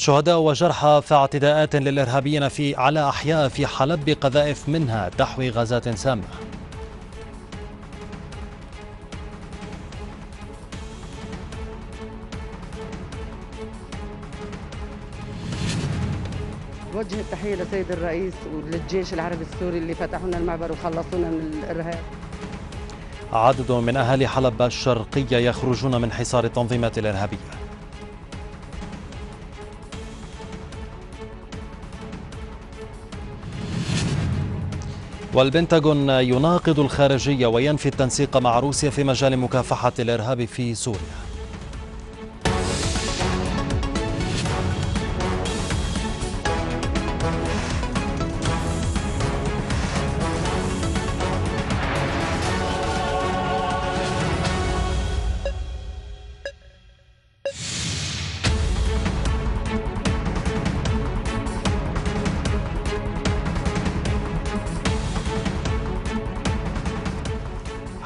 شهداء وجرحى في اعتداءات للإرهابيين في على أحياء في حلب بقذائف منها تحوي غازات سامة وجه التحية لسيد الرئيس وللجيش العربي السوري اللي فتحوا لنا المعبر وخلصونا من الإرهاب عدد من أهالي حلب الشرقية يخرجون من حصار التنظيمات الإرهابية والبنتاغون يناقض الخارجية وينفي التنسيق مع روسيا في مجال مكافحة الإرهاب في سوريا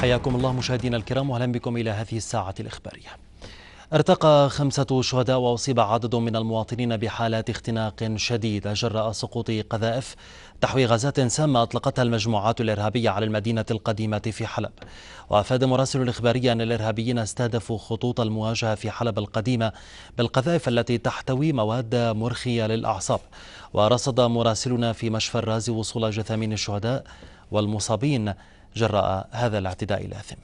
حياكم الله مشاهدينا الكرام واهلا بكم الى هذه الساعه الاخباريه. ارتقى خمسة شهداء وأصيب عدد من المواطنين بحالات اختناق شديدة جراء سقوط قذائف تحوي غازات سامة أطلقتها المجموعات الإرهابية على المدينة القديمة في حلب وأفاد مراسل الإخبارية أن الإرهابيين استهدفوا خطوط المواجهة في حلب القديمة بالقذائف التي تحتوي مواد مرخية للأعصاب ورصد مراسلنا في مشفى الرازي وصول جثامين الشهداء والمصابين جراء هذا الاعتداء الآثم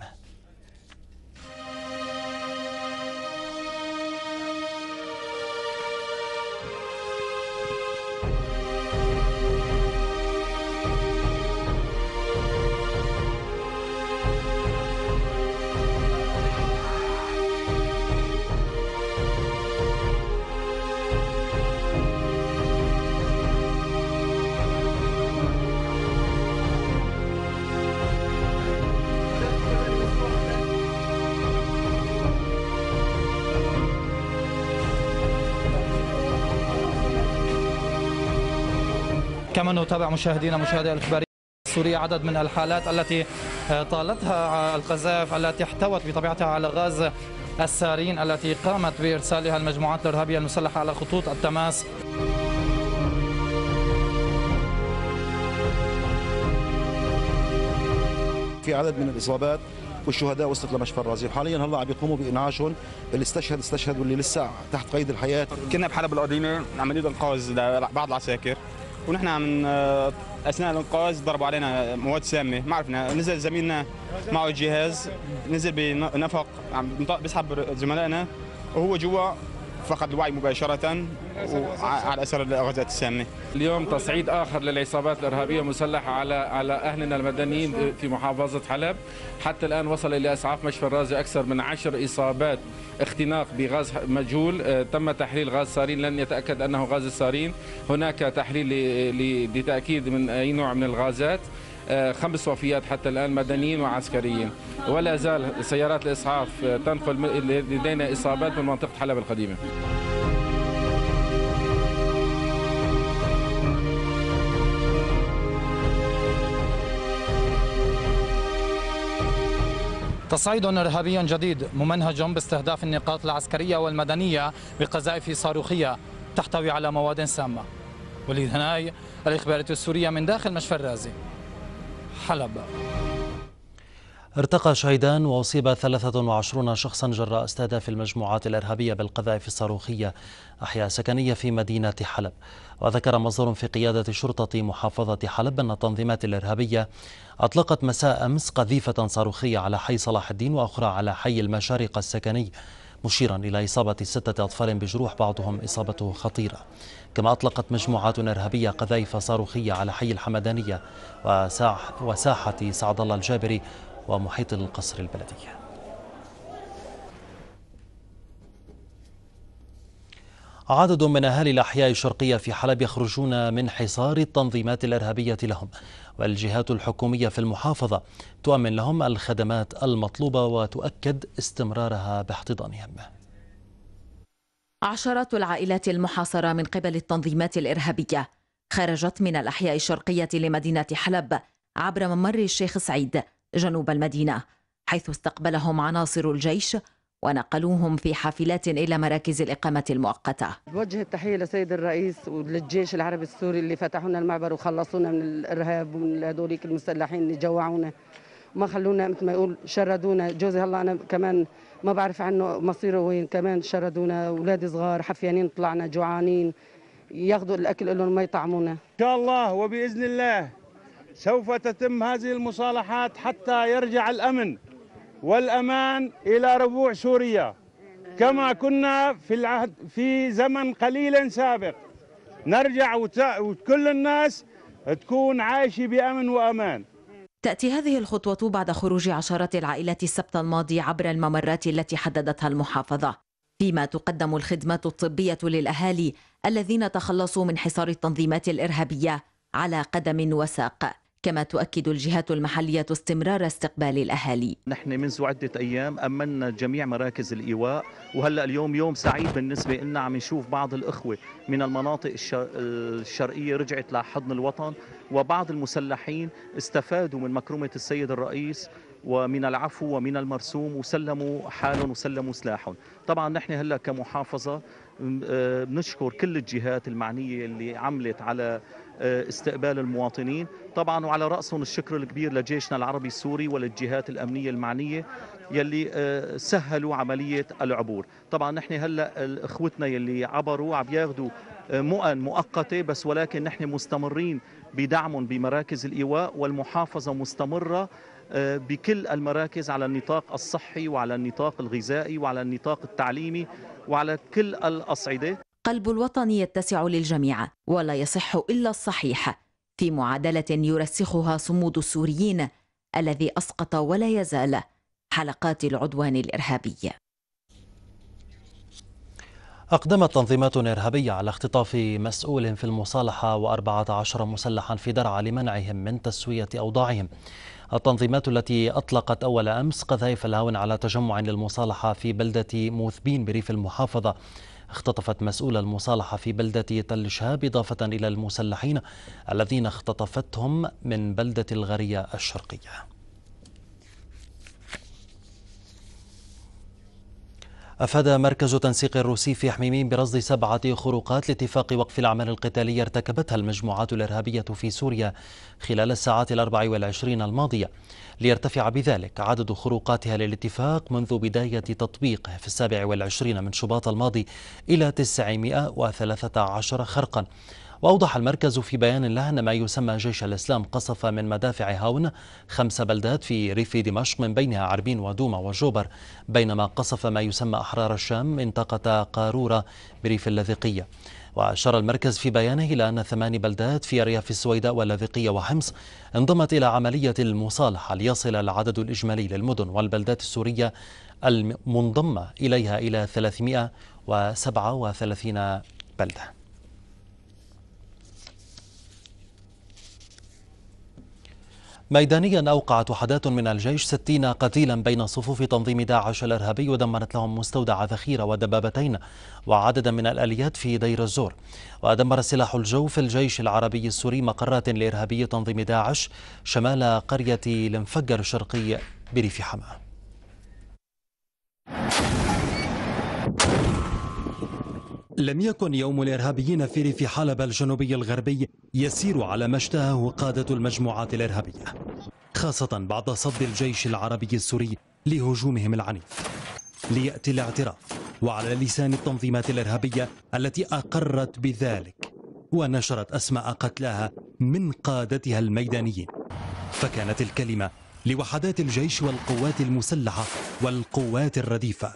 كما نتابع مشاهدينا مشاهدي الإخبارية سوريا عدد من الحالات التي آه، طالتها آه، القذائف التي احتوت بطبيعتها على غاز السارين التي قامت بإرسالها المجموعات الإرهابية المسلحة على خطوط التماس في عدد من الإصابات والشهداء وصلت لمشفى الرازي حاليا هلا عم يقوموا بانعاشهم اللي استشهد استشهد واللي لسه تحت قيد الحياه كنا بحلب القديمه عمليه انقاذ لبعض العساكر ونحن من آه، اثناء الانقاذ ضربوا علينا مواد سامه ما عرفنا نزل زميلنا معه الجهاز نزل بنفق عم بيسحب زملائنا وهو جوا فقد الوعي مباشره على اثر الغازات السامه. اليوم تصعيد اخر للعصابات الارهابيه المسلحه على على اهلنا المدنيين في محافظه حلب، حتى الان وصل الى اسعاف مشفى الرازي اكثر من عشر اصابات اختناق بغاز مجهول، آه، تم تحليل غاز سارين لن يتاكد انه غاز السارين، هناك تحليل لتاكيد من اي نوع من الغازات. آه، خمس وفيات حتى الآن مدنيين وعسكريين ولا زال سيارات الإسعاف آه، تنقل لدينا إصابات من منطقة حلب القديمة تصعيد إرهابي جديد ممنهج باستهداف النقاط العسكرية والمدنية بقذائف صاروخية تحتوي على مواد سامة وليد هناي الإخبارات السورية من داخل مشفى الرازي حلب ارتقى شهيدان وأصيب 23 شخصا جراء استهداف المجموعات الإرهابية بالقذائف الصاروخية أحياء سكنية في مدينة حلب وذكر مصدر في قيادة شرطة محافظة حلب أن التنظيمات الإرهابية أطلقت مساء أمس قذيفة صاروخية على حي صلاح الدين وأخرى على حي المشارق السكني مشيرا إلى إصابة ستة أطفال بجروح بعضهم إصابته خطيرة كما أطلقت مجموعات إرهابية قذائف صاروخية على حي الحمدانية وساحة سعد الله الجابري ومحيط القصر البلدي عدد من أهالي الأحياء الشرقية في حلب يخرجون من حصار التنظيمات الإرهابية لهم والجهات الحكومية في المحافظة تؤمن لهم الخدمات المطلوبة وتؤكد استمرارها باحتضانهم عشرات العائلات المحاصرة من قبل التنظيمات الإرهابية خرجت من الأحياء الشرقية لمدينة حلب عبر ممر الشيخ سعيد جنوب المدينة حيث استقبلهم عناصر الجيش ونقلوهم في حافلات إلى مراكز الإقامة المؤقتة بوجه التحية لسيد الرئيس وللجيش العربي السوري اللي فتحوا لنا المعبر وخلصونا من الإرهاب ومن هذوليك المسلحين اللي جوعونا ما خلونا مثل ما يقول شردونا جوزي هلا أنا كمان ما بعرف عنه مصيره وين كمان شردونا أولادي صغار حفيانين طلعنا جوعانين ياخذوا الأكل لهم ما يطعمونا إن شاء الله وبإذن الله سوف تتم هذه المصالحات حتى يرجع الأمن والأمان إلى ربوع سوريا كما كنا في العهد في زمن قليل سابق نرجع وكل الناس تكون عايشة بأمن وأمان تأتي هذه الخطوة بعد خروج عشرات العائلات السبت الماضي عبر الممرات التي حددتها المحافظة فيما تقدم الخدمات الطبية للأهالي الذين تخلصوا من حصار التنظيمات الإرهابية على قدم وساق كما تؤكد الجهات المحلية استمرار استقبال الأهالي نحن منذ عدة أيام أمنا جميع مراكز الإيواء وهلأ اليوم يوم سعيد بالنسبة لنا عم نشوف بعض الإخوة من المناطق الشرقية رجعت لحضن الوطن وبعض المسلحين استفادوا من مكرمة السيد الرئيس ومن العفو ومن المرسوم وسلموا حالهم وسلموا سلاحهم طبعا نحن هلا كمحافظة آه، بنشكر كل الجهات المعنية اللي عملت على آه، استقبال المواطنين طبعا وعلى رأسهم الشكر الكبير لجيشنا العربي السوري وللجهات الأمنية المعنية يلي آه، سهلوا عملية العبور طبعا نحن هلأ إخوتنا يلي عبروا عم ياخذوا آه، مؤن مؤقتة بس ولكن نحن مستمرين بدعمهم بمراكز الإيواء والمحافظة مستمرة بكل المراكز على النطاق الصحي وعلى النطاق الغذائي وعلى النطاق التعليمي وعلى كل الأصعدة قلب الوطن يتسع للجميع ولا يصح إلا الصحيح في معادلة يرسخها صمود السوريين الذي أسقط ولا يزال حلقات العدوان الإرهابي أقدمت تنظيمات إرهابية على اختطاف مسؤول في المصالحة و14 مسلحا في درعا لمنعهم من تسوية أوضاعهم التنظيمات التي أطلقت أول أمس قذائف الهاون على تجمع للمصالحة في بلدة موثبين بريف المحافظة اختطفت مسؤول المصالحة في بلدة تل شهاب إضافة إلى المسلحين الذين اختطفتهم من بلدة الغرية الشرقية أفاد مركز تنسيق الروسي في حميمين برصد سبعة خروقات لاتفاق وقف الأعمال القتالية ارتكبتها المجموعات الإرهابية في سوريا خلال الساعات الأربع والعشرين الماضية ليرتفع بذلك عدد خروقاتها للاتفاق منذ بداية تطبيقه في السابع والعشرين من شباط الماضي إلى 913 خرقا وأوضح المركز في بيان له أن ما يسمى جيش الإسلام قصف من مدافع هاون خمس بلدات في ريف دمشق من بينها عربين ودوما وجوبر بينما قصف ما يسمى أحرار الشام منطقة قارورة بريف اللاذقية وأشار المركز في بيانه إلى أن ثمان بلدات في أرياف السويداء واللاذقية وحمص انضمت إلى عملية المصالحة ليصل العدد الإجمالي للمدن والبلدات السورية المنضمة إليها إلى 337 بلدة ميدانيا أوقعت وحدات من الجيش 60 قتيلا بين صفوف تنظيم داعش الإرهابي ودمرت لهم مستودع ذخيرة ودبابتين وعددا من الآليات في دير الزور ودمر سلاح الجو في الجيش العربي السوري مقرات لإرهابي تنظيم داعش شمال قرية المفجر الشرقي بريف حماه لم يكن يوم الإرهابيين في ريف حلب الجنوبي الغربي يسير على ما اشتهاه قادة المجموعات الإرهابية خاصة بعد صد الجيش العربي السوري لهجومهم العنيف ليأتي الاعتراف وعلى لسان التنظيمات الإرهابية التي أقرت بذلك ونشرت أسماء قتلاها من قادتها الميدانيين فكانت الكلمة لوحدات الجيش والقوات المسلحة والقوات الرديفة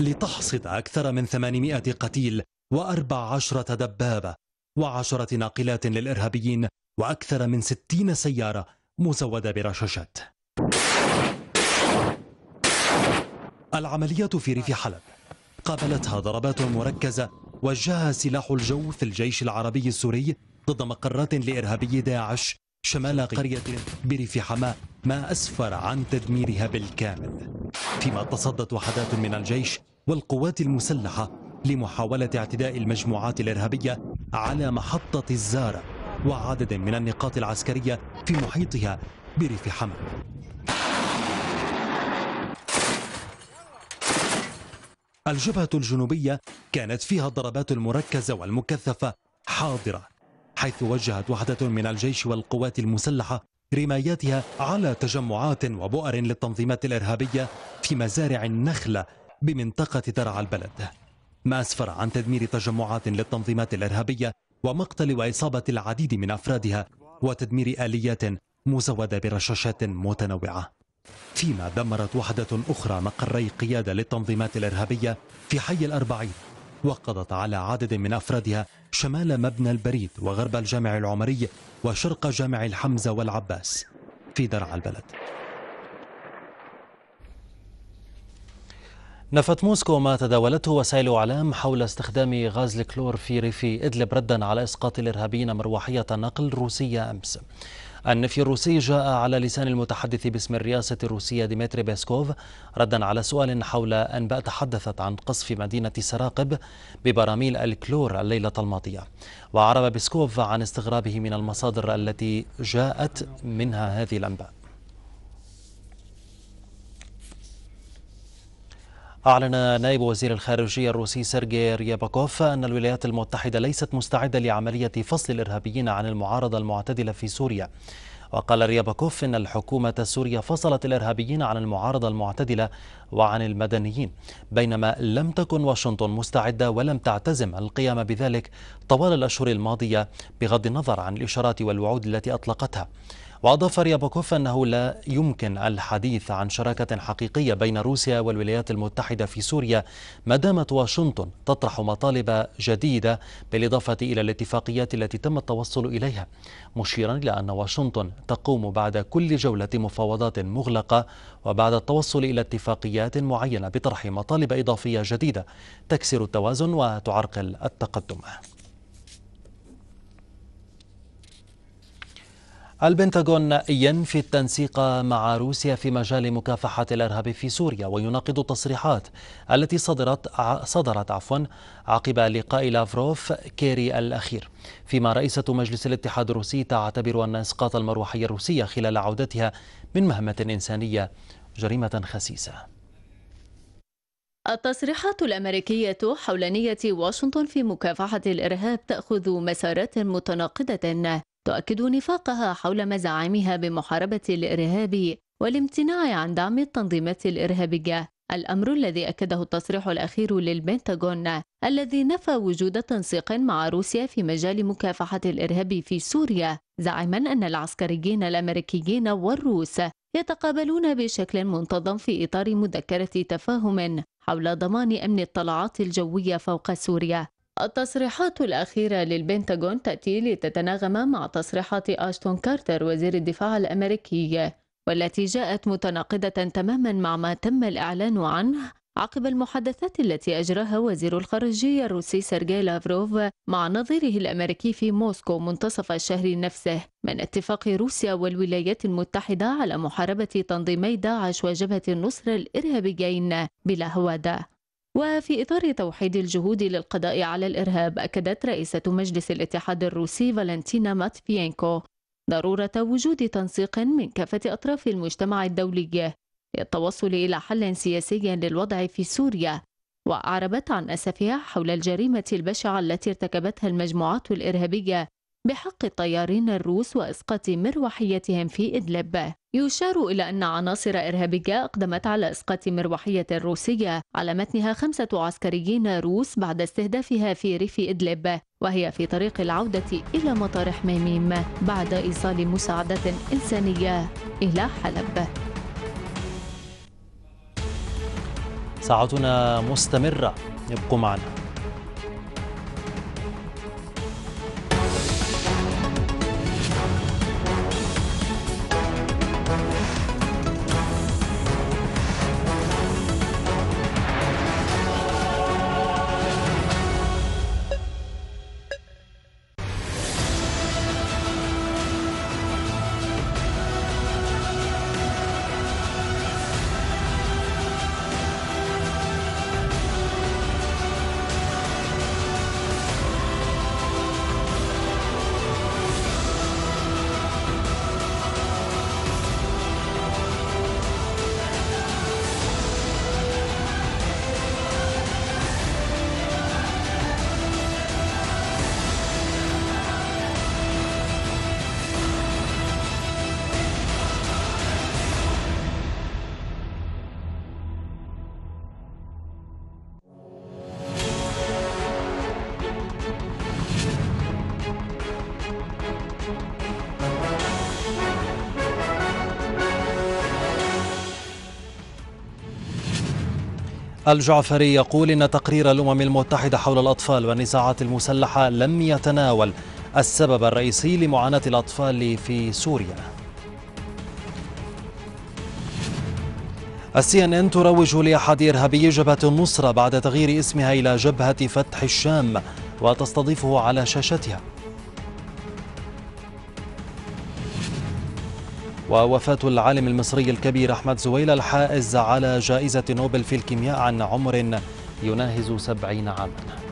لتحصد أكثر من 800 قتيل وأربع عشرة دبابة وعشرة ناقلات للإرهابيين وأكثر من ستين سيارة مزودة برشاشات العملية في ريف حلب قابلتها ضربات مركزة وجهها سلاح الجو في الجيش العربي السوري ضد مقرات لإرهابي داعش شمال قرية بريف حماة ما أسفر عن تدميرها بالكامل فيما تصدت وحدات من الجيش والقوات المسلحة لمحاولة اعتداء المجموعات الإرهابية على محطة الزارة وعدد من النقاط العسكرية في محيطها بريف حمل الجبهة الجنوبية كانت فيها الضربات المركزة والمكثفة حاضرة حيث وجهت وحدة من الجيش والقوات المسلحة رماياتها على تجمعات وبؤر للتنظيمات الإرهابية في مزارع النخلة بمنطقة ترعى البلد ما أسفر عن تدمير تجمعات للتنظيمات الإرهابية ومقتل وإصابة العديد من أفرادها وتدمير آليات مزودة برشاشات متنوعة فيما دمرت وحدة أخرى مقري قيادة للتنظيمات الإرهابية في حي الأربعين وقضت على عدد من أفرادها شمال مبنى البريد وغرب الجامع العمري وشرق جامع الحمزة والعباس في درعا البلد نفت موسكو ما تداولته وسائل اعلام حول استخدام غاز الكلور في ريف ادلب ردا على اسقاط الارهابيين مروحيه نقل روسيه امس. النفي الروسي جاء على لسان المتحدث باسم الرئاسة الروسية ديمتري بيسكوف ردا على سؤال حول أنباء تحدثت عن قصف مدينة سراقب ببراميل الكلور الليلة الماضية وعرب بيسكوف عن استغرابه من المصادر التي جاءت منها هذه الأنباء أعلن نائب وزير الخارجية الروسي سيرجي رياباكوف أن الولايات المتحدة ليست مستعدة لعملية فصل الإرهابيين عن المعارضة المعتدلة في سوريا وقال رياباكوف إن الحكومة السورية فصلت الإرهابيين عن المعارضة المعتدلة وعن المدنيين بينما لم تكن واشنطن مستعدة ولم تعتزم القيام بذلك طوال الأشهر الماضية بغض النظر عن الإشارات والوعود التي أطلقتها وأضاف ريابوكوف أنه لا يمكن الحديث عن شراكة حقيقية بين روسيا والولايات المتحدة في سوريا ما دامت واشنطن تطرح مطالب جديدة بالإضافة إلى الاتفاقيات التي تم التوصل إليها مشيرا إلى أن واشنطن تقوم بعد كل جولة مفاوضات مغلقة وبعد التوصل إلى اتفاقيات معينة بطرح مطالب إضافية جديدة تكسر التوازن وتعرقل التقدم البنتاغون ينفي التنسيق مع روسيا في مجال مكافحة الإرهاب في سوريا ويناقض التصريحات التي صدرت صدرت عفوا عقب لقاء لافروف كيري الأخير فيما رئيسة مجلس الاتحاد الروسي تعتبر أن إسقاط المروحية الروسية خلال عودتها من مهمة إنسانية جريمة خسيسة التصريحات الأمريكية حول نية واشنطن في مكافحة الإرهاب تأخذ مسارات متناقضة تؤكد نفاقها حول مزاعمها بمحاربة الإرهاب والامتناع عن دعم التنظيمات الإرهابية الأمر الذي أكده التصريح الأخير للبنتاغون الذي نفى وجود تنسيق مع روسيا في مجال مكافحة الإرهاب في سوريا زعما أن العسكريين الأمريكيين والروس يتقابلون بشكل منتظم في إطار مذكرة تفاهم حول ضمان أمن الطلعات الجوية فوق سوريا التصريحات الأخيرة للبنتاغون تأتي لتتناغم مع تصريحات أشتون كارتر وزير الدفاع الأمريكي والتي جاءت متناقضة تماما مع ما تم الإعلان عنه عقب المحادثات التي أجراها وزير الخارجية الروسي سيرجي لافروف مع نظيره الأمريكي في موسكو منتصف الشهر نفسه من اتفاق روسيا والولايات المتحدة على محاربة تنظيمي داعش وجبهة النصر الإرهابيين بلا هواده وفي إطار توحيد الجهود للقضاء على الإرهاب أكدت رئيسة مجلس الاتحاد الروسي فالنتينا ماتفيينكو ضرورة وجود تنسيق من كافة أطراف المجتمع الدولي للتوصل إلى حل سياسي للوضع في سوريا وأعربت عن أسفها حول الجريمة البشعة التي ارتكبتها المجموعات الإرهابية بحق الطيارين الروس وإسقاط مروحيتهم في إدلب يشار إلى أن عناصر إرهابية أقدمت على إسقاط مروحية روسية على متنها خمسة عسكريين روس بعد استهدافها في ريف إدلب وهي في طريق العودة إلى مطار حميميم بعد إيصال مساعدة إنسانية إلى حلب ساعتنا مستمرة ابقوا معنا الجعفري يقول إن تقرير الأمم المتحدة حول الأطفال والنزاعات المسلحة لم يتناول السبب الرئيسي لمعاناة الأطفال في سوريا السي ان ان تروج لاحد ارهابي جبهه النصره بعد تغيير اسمها الى جبهه فتح الشام وتستضيفه على شاشتها ووفاة العالم المصري الكبير أحمد زويل الحائز على جائزة نوبل في الكيمياء عن عمر يناهز سبعين عاماً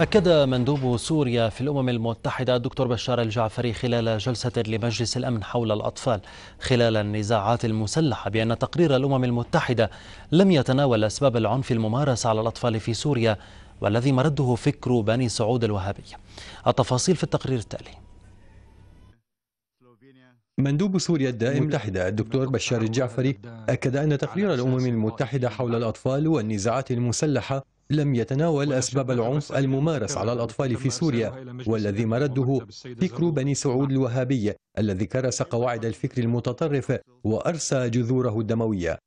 أكد مندوب سوريا في الأمم المتحدة الدكتور بشار الجعفري خلال جلسة لمجلس الأمن حول الأطفال خلال النزاعات المسلحة بأن تقرير الأمم المتحدة لم يتناول أسباب العنف الممارس على الأطفال في سوريا والذي مرده فكر بني سعود الوهابية التفاصيل في التقرير التالي مندوب سوريا الدائم المتحدة الدكتور بشار الجعفري أكد أن تقرير الأمم المتحدة حول الأطفال والنزاعات المسلحة لم يتناول أسباب العنف الممارس على الأطفال في سوريا والذي مرده فكر بني سعود الوهابي الذي كرس قواعد الفكر المتطرف وأرسى جذوره الدموية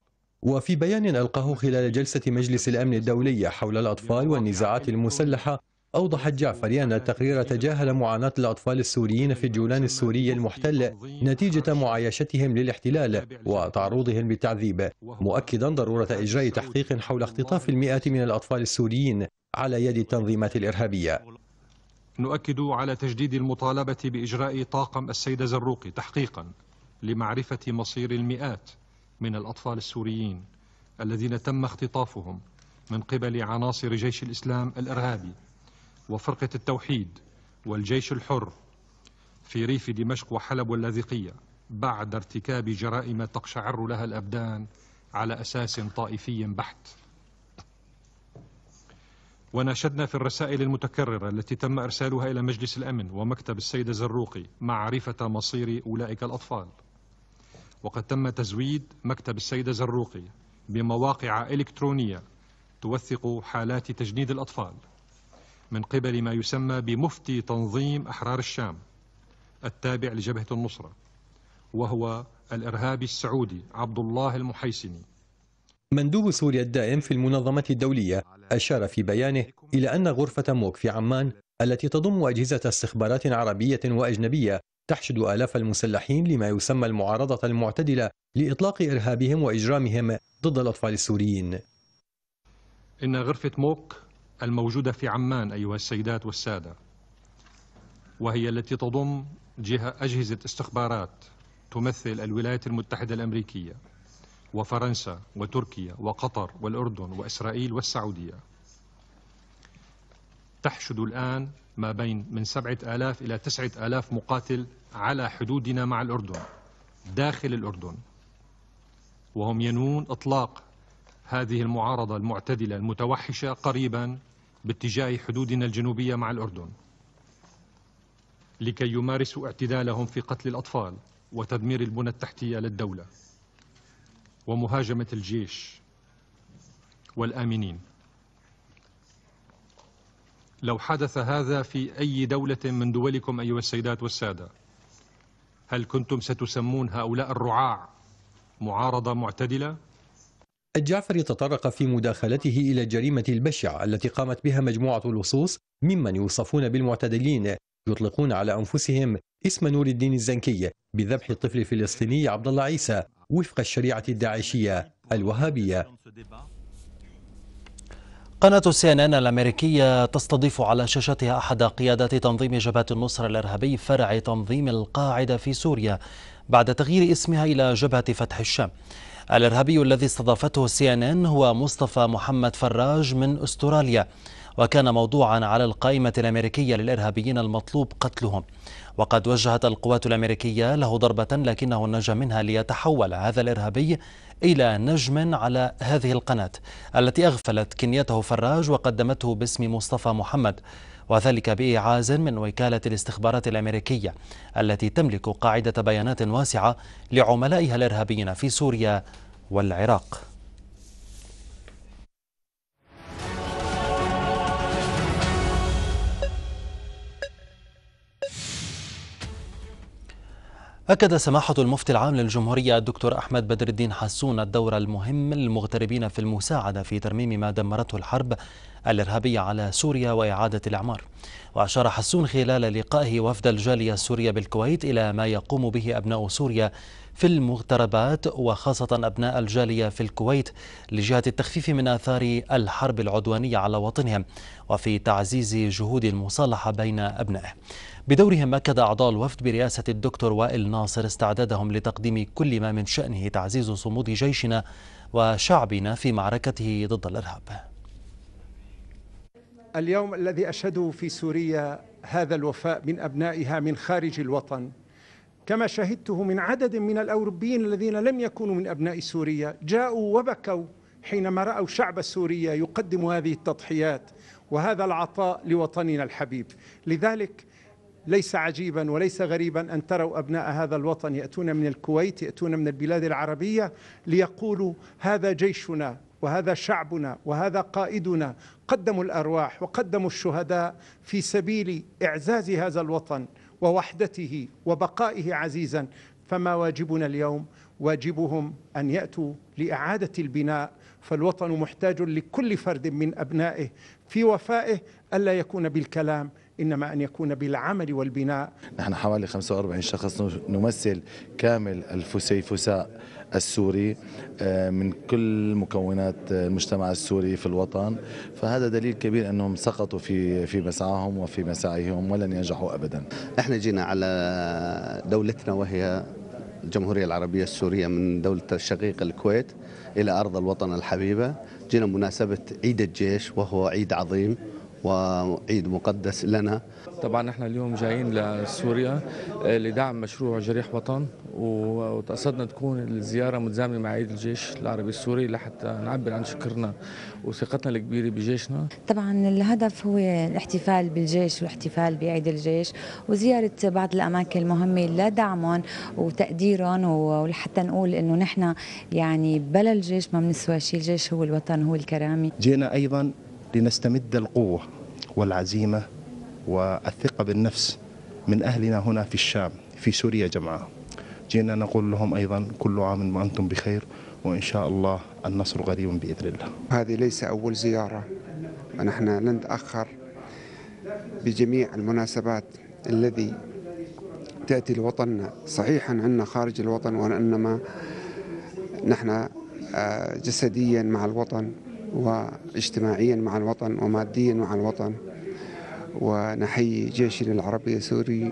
وفي بيان ألقاه خلال جلسة مجلس الأمن الدولي حول الأطفال والنزاعات المسلحة أوضحت جعفري أن التقرير تجاهل معاناة الأطفال السوريين في الجولان السوري المحتل نتيجة معايشتهم للاحتلال وتعرضهم للتعذيب مؤكدا ضرورة إجراء تحقيق حول اختطاف المئات من الأطفال السوريين على يد التنظيمات الإرهابية نؤكد على تجديد المطالبة بإجراء طاقم السيدة زروقي تحقيقا لمعرفة مصير المئات من الأطفال السوريين الذين تم اختطافهم من قبل عناصر جيش الإسلام الإرهابي وفرقة التوحيد والجيش الحر في ريف دمشق وحلب واللاذقية بعد ارتكاب جرائم تقشعر لها الأبدان على أساس طائفي بحت وناشدنا في الرسائل المتكررة التي تم إرسالها إلى مجلس الأمن ومكتب السيدة زروقي معرفة مصير أولئك الأطفال وقد تم تزويد مكتب السيدة زروقي بمواقع إلكترونية توثق حالات تجنيد الأطفال من قبل ما يسمى بمفتي تنظيم أحرار الشام التابع لجبهة النصرة وهو الإرهابي السعودي عبد الله المحيسني مندوب سوريا الدائم في المنظمة الدولية أشار في بيانه إلى أن غرفة موك في عمان التي تضم أجهزة استخبارات عربية وأجنبية تحشد آلاف المسلحين لما يسمى المعارضة المعتدلة لإطلاق إرهابهم وإجرامهم ضد الأطفال السوريين إن غرفة موك الموجودة في عمان أيها السيدات والسادة وهي التي تضم جهة أجهزة استخبارات تمثل الولايات المتحدة الأمريكية وفرنسا وتركيا وقطر والأردن وإسرائيل والسعودية تحشد الآن ما بين من سبعة آلاف إلى تسعة آلاف مقاتل على حدودنا مع الأردن داخل الأردن وهم ينوون إطلاق هذه المعارضة المعتدلة المتوحشة قريبا باتجاه حدودنا الجنوبية مع الأردن لكي يمارسوا اعتدالهم في قتل الأطفال وتدمير البنى التحتية للدولة ومهاجمة الجيش والآمنين لو حدث هذا في أي دولة من دولكم أيها السيدات والسادة هل كنتم ستسمون هؤلاء الرعاع معارضة معتدلة؟ الجعفري تطرق في مداخلته إلى الجريمة البشعة التي قامت بها مجموعة اللصوص ممن يوصفون بالمعتدلين يطلقون على أنفسهم اسم نور الدين الزنكي بذبح الطفل الفلسطيني عبد الله عيسى وفق الشريعة الداعشية الوهابية قناة سي ان ان الأمريكية تستضيف على شاشتها أحد قيادات تنظيم جبهة النصر الإرهابي فرع تنظيم القاعدة في سوريا بعد تغيير اسمها إلى جبهة فتح الشام الإرهابي الذي استضافته سي ان ان هو مصطفى محمد فراج من أستراليا وكان موضوعا على القائمة الأمريكية للإرهابيين المطلوب قتلهم وقد وجهت القوات الأمريكية له ضربة لكنه نجا منها ليتحول هذا الإرهابي إلى نجم على هذه القناة التي أغفلت كنيته فراج وقدمته باسم مصطفى محمد وذلك بإعاز من وكالة الاستخبارات الأمريكية التي تملك قاعدة بيانات واسعة لعملائها الإرهابيين في سوريا والعراق أكد سماحة المفتي العام للجمهورية الدكتور أحمد بدر الدين حسون الدور المهم للمغتربين في المساعدة في ترميم ما دمرته الحرب الإرهابية على سوريا وإعادة الإعمار وأشار حسون خلال لقائه وفد الجالية السورية بالكويت إلى ما يقوم به أبناء سوريا في المغتربات وخاصة أبناء الجالية في الكويت لجهة التخفيف من آثار الحرب العدوانية على وطنهم وفي تعزيز جهود المصالحة بين أبنائه بدورهم أكد أعضاء الوفد برئاسة الدكتور وائل ناصر استعدادهم لتقديم كل ما من شأنه تعزيز صمود جيشنا وشعبنا في معركته ضد الإرهاب اليوم الذي أشهده في سوريا هذا الوفاء من أبنائها من خارج الوطن كما شهدته من عدد من الأوروبيين الذين لم يكونوا من أبناء سوريا جاءوا وبكوا حينما رأوا شعب سوريا يقدم هذه التضحيات وهذا العطاء لوطننا الحبيب لذلك ليس عجيبا وليس غريبا أن تروا أبناء هذا الوطن يأتون من الكويت يأتون من البلاد العربية ليقولوا هذا جيشنا وهذا شعبنا وهذا قائدنا قدموا الارواح وقدموا الشهداء في سبيل اعزاز هذا الوطن ووحدته وبقائه عزيزا فما واجبنا اليوم واجبهم ان ياتوا لاعاده البناء فالوطن محتاج لكل فرد من ابنائه في وفائه الا يكون بالكلام انما ان يكون بالعمل والبناء نحن حوالي 45 شخص نمثل كامل الفسيفساء السوري آه، من كل مكونات المجتمع السوري في الوطن فهذا دليل كبير انهم سقطوا في في مسعاهم وفي مساعيهم ولن ينجحوا ابدا احنا جينا على دولتنا وهي الجمهورية العربية السورية من دولة الشقيقة الكويت إلى أرض الوطن الحبيبة جينا مناسبة عيد الجيش وهو عيد عظيم وعيد مقدس لنا طبعا احنا اليوم جايين لسوريا آه، لدعم مشروع جريح وطن وتقصدنا تكون الزياره متزامنه مع عيد الجيش العربي السوري لحتى نعبر عن شكرنا وثقتنا الكبيره بجيشنا. طبعا الهدف هو الاحتفال بالجيش والاحتفال بعيد الجيش وزياره بعض الاماكن المهمه لدعمهم وتقديرهم ولحتى نقول انه نحن يعني بلا الجيش ما بنسوى شيء، الجيش هو الوطن هو الكرامه. جينا ايضا لنستمد القوه والعزيمه والثقة بالنفس من أهلنا هنا في الشام في سوريا جمعاء جئنا نقول لهم أيضا كل عام وأنتم بخير وإن شاء الله النصر قريب بإذن الله هذه ليس أول زيارة ونحن لن نتأخر بجميع المناسبات الذي تأتي لوطننا صحيحا عندنا خارج الوطن وإنما نحن آه، جسديا مع الوطن واجتماعيا مع الوطن وماديا مع الوطن ونحيي جيشنا العربي السوري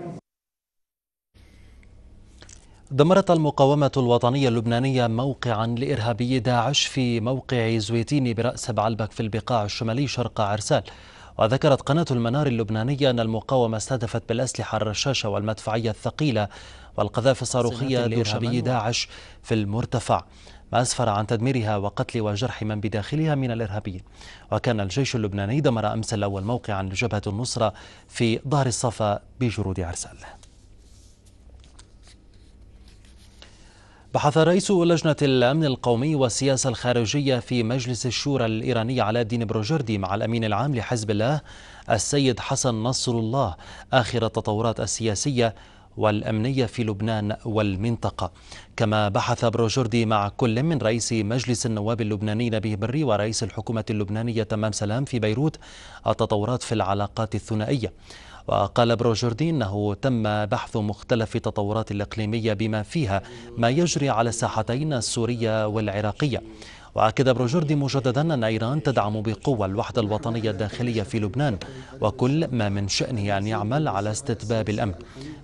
دمرت المقاومة الوطنية اللبنانية موقعا لإرهابي داعش في موقع زويتيني برأس بعلبك في البقاع الشمالي شرق عرسال وذكرت قناة المنار اللبنانية أن المقاومة استهدفت بالأسلحة الرشاشة والمدفعية الثقيلة والقذائف الصاروخية لإرهابي داعش في المرتفع ما أسفر عن تدميرها وقتل وجرح من بداخلها من الإرهابيين وكان الجيش اللبناني دمر أمس الأول موقعا لجبهة النصرة في ظهر الصفا بجرود عرسال بحث رئيس لجنة الأمن القومي والسياسة الخارجية في مجلس الشورى الإيراني على الدين بروجردي مع الأمين العام لحزب الله السيد حسن نصر الله آخر التطورات السياسية والأمنية في لبنان والمنطقة كما بحث بروجوردي مع كل من رئيس مجلس النواب اللبناني نبيه بري ورئيس الحكومة اللبنانية تمام سلام في بيروت التطورات في العلاقات الثنائية وقال بروجوردي انه تم بحث مختلف التطورات الاقليميه بما فيها ما يجري على الساحتين السوريه والعراقيه وأكد بروجردي مجددا أن إيران تدعم بقوة الوحدة الوطنية الداخلية في لبنان وكل ما من شأنه أن يعمل على استتباب الأمن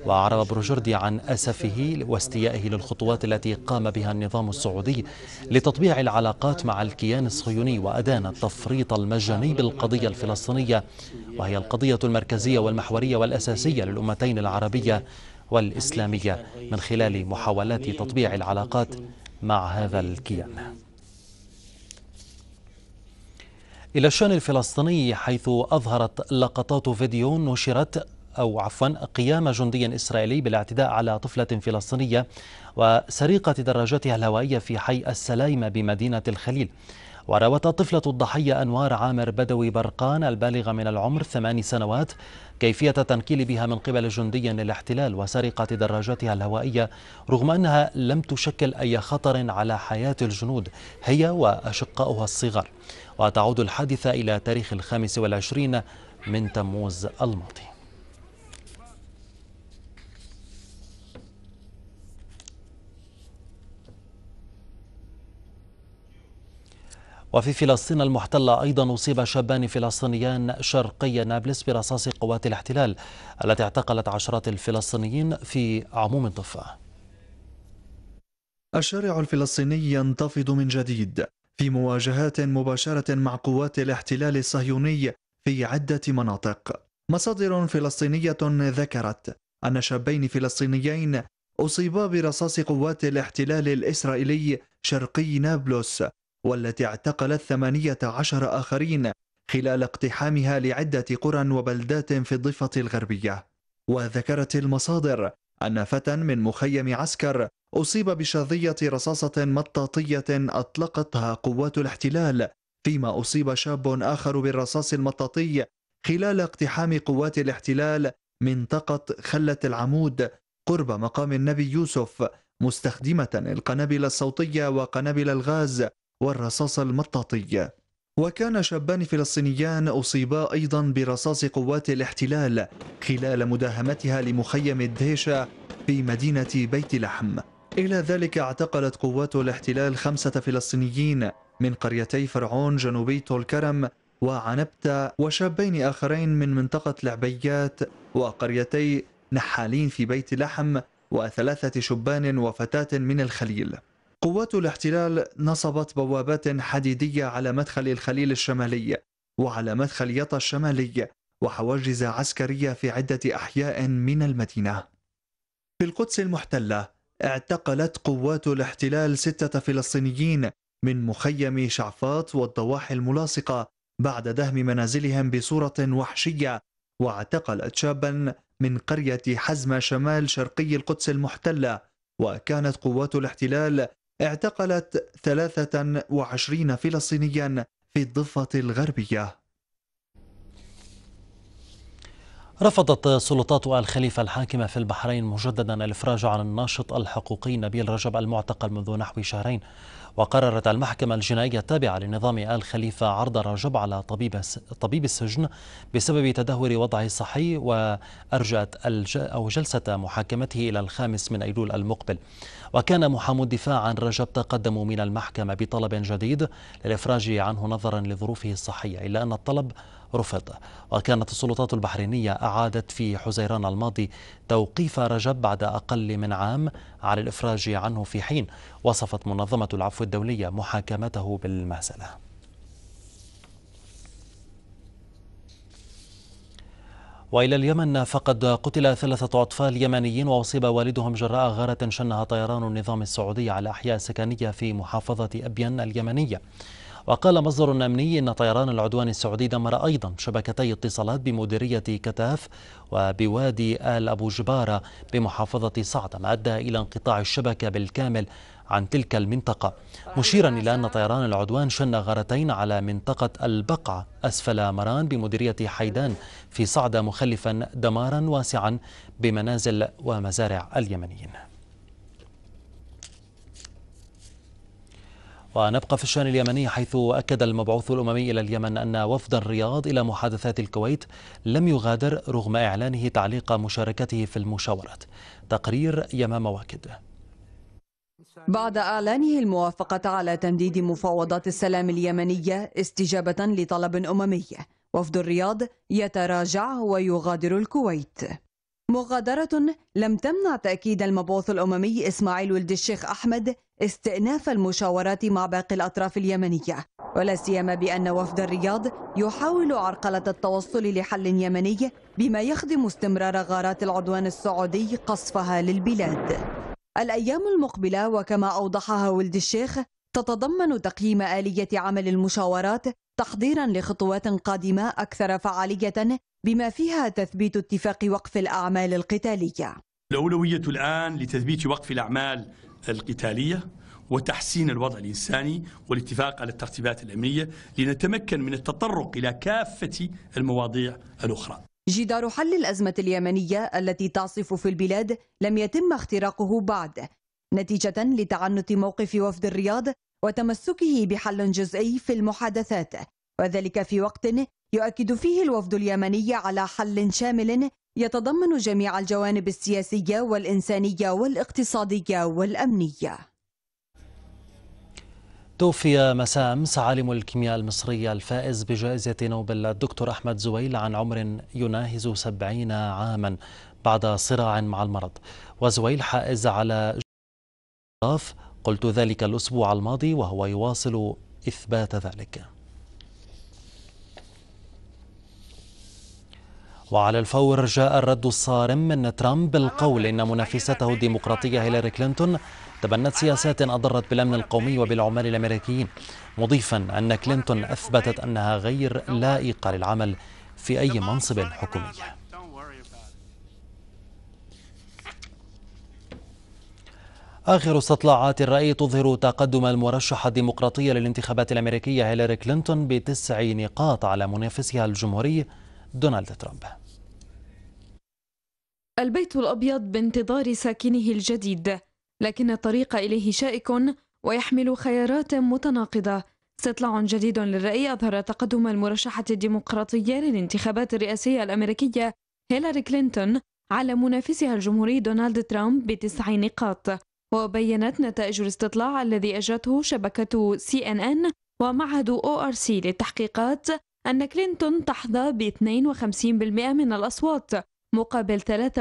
وأعرب بروجردي عن أسفه واستيائه للخطوات التي قام بها النظام السعودي لتطبيع العلاقات مع الكيان الصهيوني وأدان التفريط المجاني بالقضية الفلسطينية وهي القضية المركزية والمحورية والأساسية للأمتين العربية والإسلامية من خلال محاولات تطبيع العلاقات مع هذا الكيان إلى الشأن الفلسطيني حيث أظهرت لقطات فيديو نشرت أو عفوا قيام جندي إسرائيلي بالاعتداء على طفلة فلسطينية وسرقة دراجتها الهوائية في حي السلايمة بمدينة الخليل وروت طفلة الضحية أنوار عامر بدوي برقان البالغة من العمر ثماني سنوات كيفية تنكيل بها من قبل جندي للاحتلال وسرقة دراجتها الهوائية رغم أنها لم تشكل أي خطر على حياة الجنود هي وأشقاؤها الصغار وتعود الحادثة إلى تاريخ الخامس والعشرين من تموز الماضي وفي فلسطين المحتلة أيضا أصيب شابان فلسطينيان شرقي نابلس برصاص قوات الاحتلال التي اعتقلت عشرات الفلسطينيين في عموم الضفة الشارع الفلسطيني ينتفض من جديد في مواجهات مباشرة مع قوات الاحتلال الصهيوني في عدة مناطق مصادر فلسطينية ذكرت أن شابين فلسطينيين أصيبا برصاص قوات الاحتلال الإسرائيلي شرقي نابلس والتي اعتقلت ثمانية عشر آخرين خلال اقتحامها لعدة قرى وبلدات في الضفة الغربية وذكرت المصادر أن فتى من مخيم عسكر أصيب بشظية رصاصة مطاطية أطلقتها قوات الاحتلال فيما أصيب شاب آخر بالرصاص المطاطي خلال اقتحام قوات الاحتلال منطقة خلة العمود قرب مقام النبي يوسف مستخدمة القنابل الصوتية وقنابل الغاز والرصاص المطاطي وكان شابان فلسطينيان أصيبا أيضا برصاص قوات الاحتلال خلال مداهمتها لمخيم الدهشة في مدينة بيت لحم إلى ذلك اعتقلت قوات الاحتلال خمسة فلسطينيين من قريتي فرعون جنوبي طولكرم وعنبتة وشابين آخرين من منطقة لعبيات وقريتي نحالين في بيت لحم وثلاثة شبان وفتاة من الخليل قوات الاحتلال نصبت بوابات حديدية على مدخل الخليل الشمالي وعلى مدخل يطا الشمالي وحواجز عسكرية في عدة أحياء من المدينة في القدس المحتلة اعتقلت قوات الاحتلال ستة فلسطينيين من مخيم شعفاط والضواحي الملاصقة بعد دهم منازلهم بصورة وحشية واعتقلت شابا من قرية حزمة شمال شرقي القدس المحتلة وكانت قوات الاحتلال اعتقلت 23 فلسطينيا في الضفة الغربية رفضت سلطات الخليفة الحاكمة في البحرين مجددا الإفراج عن الناشط الحقوقي نبيل رجب المعتقل منذ نحو شهرين وقررت المحكمة الجنائية التابعة لنظام آل خليفة عرض رجب على طبيب طبيب السجن بسبب تدهور وضعه الصحي وأرجأت أو جلسة محاكمته إلى الخامس من أيلول المقبل وكان محامو الدفاع عن رجب تقدم من المحكمة بطلب جديد للإفراج عنه نظرا لظروفه الصحية إلا أن الطلب رفض وكانت السلطات البحرينية أعادت في حزيران الماضي توقيف رجب بعد أقل من عام على الإفراج عنه في حين وصفت منظمة العفو الدولية محاكمته بالمهزلة وإلى اليمن فقد قتل ثلاثة أطفال يمنيين وأصيب والدهم جراء غارة شنها طيران النظام السعودي على أحياء سكنية في محافظة أبين اليمنية وقال مصدر أمني أن طيران العدوان السعودي دمر أيضا شبكتي اتصالات بمديرية كتاف وبوادي آل أبو جبارة بمحافظة صعدة ما أدى إلى انقطاع الشبكة بالكامل عن تلك المنطقة مشيرا إلى أن طيران العدوان شن غارتين على منطقة البقعة أسفل مران بمديرية حيدان في صعدة مخلفا دمارا واسعا بمنازل ومزارع اليمنيين ونبقى في الشان اليمني حيث أكد المبعوث الأممي إلى اليمن أن وفد الرياض إلى محادثات الكويت لم يغادر رغم إعلانه تعليق مشاركته في المشاورات تقرير يمام واكد بعد إعلانه الموافقة على تمديد مفاوضات السلام اليمنية استجابة لطلب أممي وفد الرياض يتراجع ويغادر الكويت مغادرة لم تمنع تأكيد المبعوث الأممي إسماعيل ولد الشيخ أحمد استئناف المشاورات مع باقي الأطراف اليمنية ولا سيما بأن وفد الرياض يحاول عرقلة التوصل لحل يمني بما يخدم استمرار غارات العدوان السعودي قصفها للبلاد الأيام المقبلة وكما أوضحها ولد الشيخ تتضمن تقييم آلية عمل المشاورات تحضيرا لخطوات قادمة أكثر فعالية بما فيها تثبيت اتفاق وقف الأعمال القتالية الأولوية الآن لتثبيت وقف الأعمال القتالية وتحسين الوضع الإنساني والاتفاق على الترتيبات الأمنية لنتمكن من التطرق إلى كافة المواضيع الأخرى جدار حل الأزمة اليمنية التي تعصف في البلاد لم يتم اختراقه بعد نتيجة لتعنت موقف وفد الرياض وتمسكه بحل جزئي في المحادثات وذلك في وقت يؤكد فيه الوفد اليمني على حل شامل يتضمن جميع الجوانب السياسية والإنسانية والاقتصادية والأمنية توفي مساء أمس عالم الكيمياء المصري الفائز بجائزة نوبل الدكتور أحمد زويل عن عمر يناهز سبعين عاما بعد صراع مع المرض وزويل حائز على قلت ذلك الأسبوع الماضي وهو يواصل إثبات ذلك وعلى الفور جاء الرد الصارم من ترامب بالقول إن منافسته الديمقراطية هيلاري كلينتون تبنت سياسات أضرت بالأمن القومي وبالعمال الأمريكيين مضيفا أن كلينتون أثبتت أنها غير لائقة للعمل في أي منصب حكومي آخر استطلاعات الرأي تظهر تقدم المرشحة الديمقراطية للانتخابات الأمريكية هيلاري كلينتون بتسع نقاط على منافسها الجمهوري دونالد ترامب البيت الأبيض بانتظار ساكنه الجديد لكن الطريق إليه شائك ويحمل خيارات متناقضة استطلاع جديد للرأي أظهر تقدم المرشحة الديمقراطية للانتخابات الرئاسية الأمريكية هيلاري كلينتون على منافسها الجمهوري دونالد ترامب بتسع نقاط وبينت نتائج الاستطلاع الذي أجرته شبكة سي إن إن ومعهد أو آر سي للتحقيقات أن كلينتون تحظى ب 52% من الأصوات مقابل 43%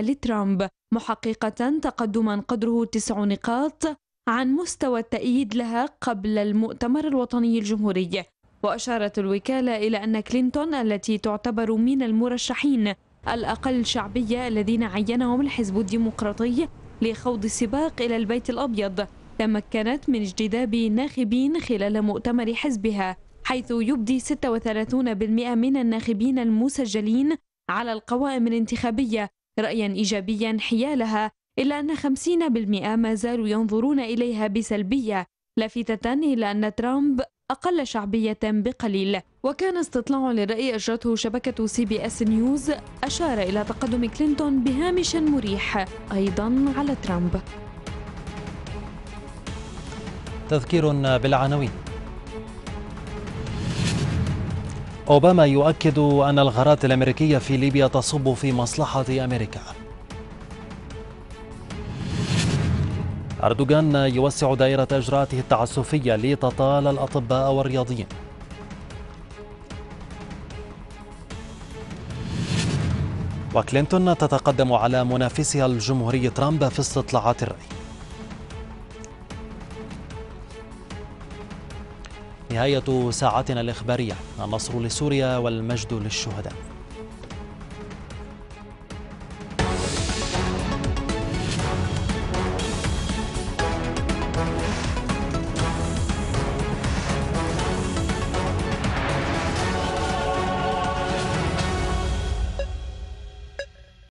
لترامب محققة تقدما قدره تسع نقاط عن مستوى التأييد لها قبل المؤتمر الوطني الجمهوري وأشارت الوكالة إلى أن كلينتون التي تعتبر من المرشحين الأقل شعبية الذين عينهم الحزب الديمقراطي لخوض سباق إلى البيت الأبيض تمكنت من اجتذاب ناخبين خلال مؤتمر حزبها حيث يبدي 36% من الناخبين المسجلين على القوائم الانتخابية رأيا إيجابيا حيالها إلا أن 50% ما زالوا ينظرون إليها بسلبية لافتة إلى أن ترامب أقل شعبية بقليل وكان استطلاع للرأي أجرته شبكة سي بي أس نيوز أشار إلى تقدم كلينتون بهامش مريح أيضا على ترامب تذكير بالعناوين أوباما يؤكد أن الغارات الأمريكية في ليبيا تصب في مصلحة أمريكا أردوغان يوسع دائرة إجراءاته التعسفية لتطال الأطباء والرياضيين وكلينتون تتقدم على منافسها الجمهوري ترامب في استطلاعات الرأي نهاية ساعتنا الإخبارية النصر لسوريا والمجد للشهداء